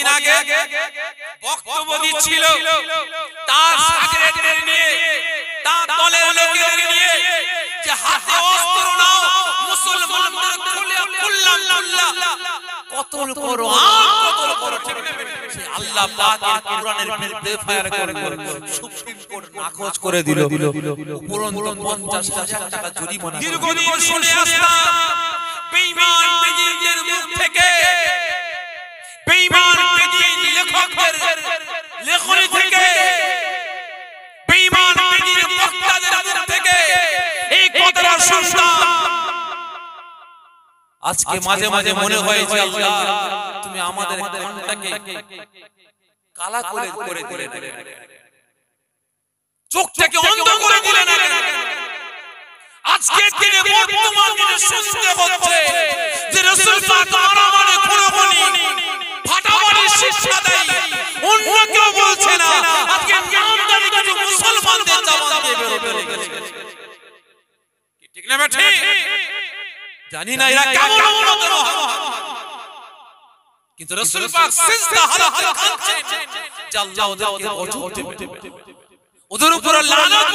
কদিন আগে বক্তব্য দিচ্ছিল তার সাকরেটের নিয়ে তার দলের লোকেদের নিয়ে যে হাতে অস্ত্র নাও মুসলমানদের খুলে কুল্লাম কুল্লা কতল করো কতল করো ঠিক সে আল্লাহ পাকের কোরআনের বিরুদ্ধে ফায়ার করে সুপ্রিম কোর্ট নাকচ করে দিল উপরন্ত 50000 টাকা জরিমানা দীর্ঘদিন শুনে আসতাম বেঈমান বেজিদের মুখ থেকে আজকে মাঝে মাঝে মনে হয় তুমি আমাদের কালা করে করে দিলে চোখ থেকে অন্ধ করে দিলে আজকে দিনে বর্তমান শিক্ষা না জানি না এরা কেমন কিন্তু রাসূল পাক সিজদা হালাতে কাঁদছেন যে আল্লাহ ওদেরকে অযুত দেবে ওদের উপর লানত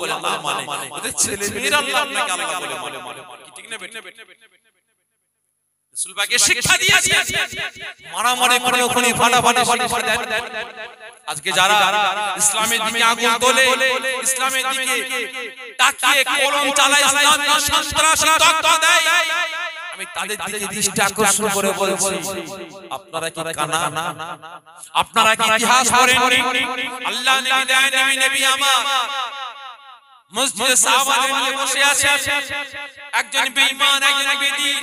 বলে মানে। মানে। ঠিক না সুলবাকে শিক্ষা দিয়েছে মারামারি কোনো কোনো ফাটাফাটি শিক্ষা দেন আজকে যারা ইসলামের দিকে ইসলামের দিকে আমি তাদের দিকে আল্লাহ দেয় নবী নবী বসে আছে একজন বেঈমান একজন বেদীন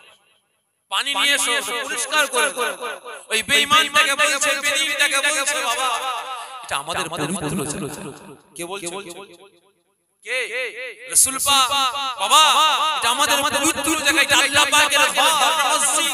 পানি নিয়ে এসো পরিষ্কার করে ওই বেঈমান বলেছে বলছে বেঈমানটাকে বলেছে বাবা এটা আমাদের পরিপূর্ণ ছিল কে বলছে কে রাসূল পাক বাবা এটা আমাদের পবিত্র জায়গা এটা আল্লাহ পাকের ঘর মসজিদ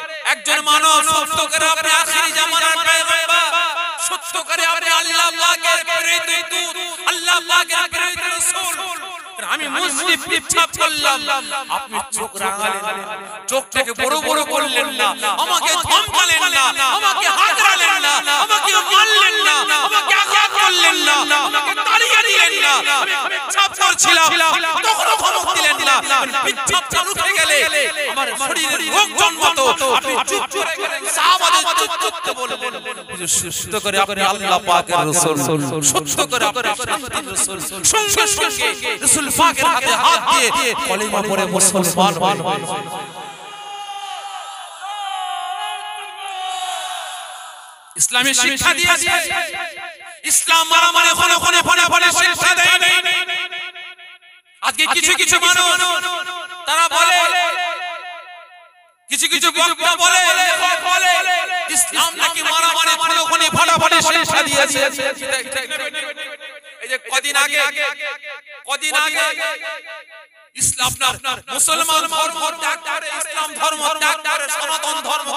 একজন মানুষ সত্য করে আপনি আখিরি জামানার পয়গম্বর সত্য করে আপনি আল্লাহ পাকের প্রেরিত দূত আল্লাহ পাকের প্রেরিত রাসূল আমি মুসলিম ইচ্ছা করলাম আপনি চোখ রাঙালেন চোখ থেকে বড় বড় করলেন না আমাকে ধমকালেন না আমাকে না আমি তখনও খবর দিলেন না চালু হয়ে গেলে আমার শরীরে রোগ জন্মত আপনি চুপ করে গেলেন সাহাবাদের চুপ করে আপনি আল্লাহ পাকের রাসূল করে আপনি রাসূল সঙ্গে সঙ্গে রাসূল পাকের হাতে হাত দিয়ে কলিমা পড়ে মুসলমান ইসলামের শিক্ষা ইসলাম মারা ফোনে ফোনে ফোনে ফোনে শিক্ষা আজকে কিছু কিছু মানুষ তারা বলে কিছু কিছু বলে বলে ইসলাম নাকি মারামারি দিয়েছে এই যে কদিন আগে কদিন আগে ইসলাম মুসলমান ধর্ম ইসলাম ধর্ম সনাতন ধর্ম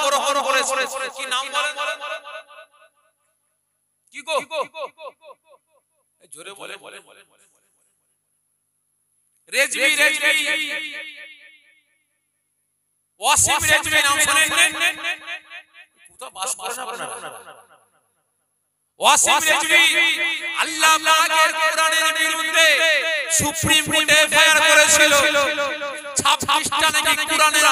কি নাম বলেন কি গো জোরে বলে বলে বলে রেজবি রেজবি ওয়াসিম রেজবি নাম শুনেন কোথা বাস করেন আপনারা ওয়াসিম রেজবি আল্লাহ পাকের কোরআনের বিরুদ্ধে সুপ্রিম কোর্টে ফায়ার করেছিল ছাব্বিশটা নাকি কোরআনের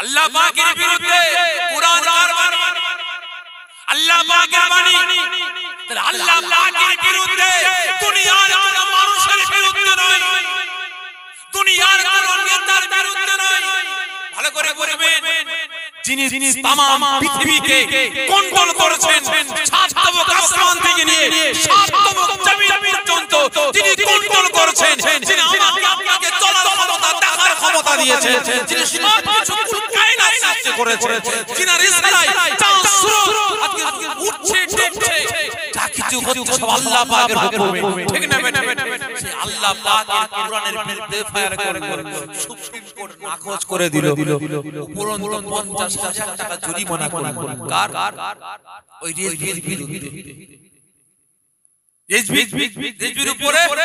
আল্লাহ বিরুদ্ধে আর আল্লাহ আল্লাহ মানুষের দুনিয়ার কোরআন তার বিরুদ্ধে নয় ভালো করে বলবেন যিনি যিনি तमाम পৃথিবীকে কন্ট্রোল করেছেন সাতবক আসমান থেকে নিয়ে সাতবক জমিন পর্যন্ত যিনি কন্ট্রোল করেছেন যিনি আমাকে আপনাকে চলার ক্ষমতা দেখার ক্ষমতা দিয়েছেন যিনি সব কিছু কায়নাত সৃষ্টি করেছেন যিনার ইসলাম চাঁদ সূর্য আজকে উঠছে ডুবছে যা কিছু হচ্ছে সব আল্লাহ পাকের হুকুমে ঠিক না বেটা আল্লাহ করে সুপ্রিম কোর্ট নাকচ করে দিল উপরন্ত 50000 টাকা জরিমানা করল কার উপরে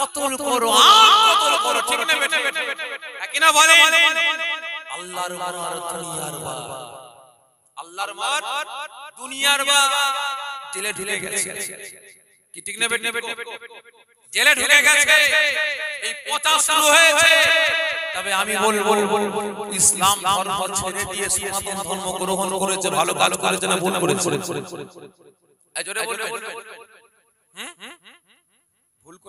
কতল করো কতল করো ঠিক না বেটে কিনা বলে আল্লাহর মার দুনিয়ার মার আল্লাহর মার দুনিয়ার মার জেলে ঢুকে গেছে কি ঠিক না বেটে জেলে ঢুকে গেছে এই কথা শুরু হয়েছে তবে আমি বলবো ইসলাম ধর্ম ছেড়ে দিয়ে সনাতন ধর্ম গ্রহণ করেছে ভালো কাজ করেছে না ভুল করেছে জোরে বলবেন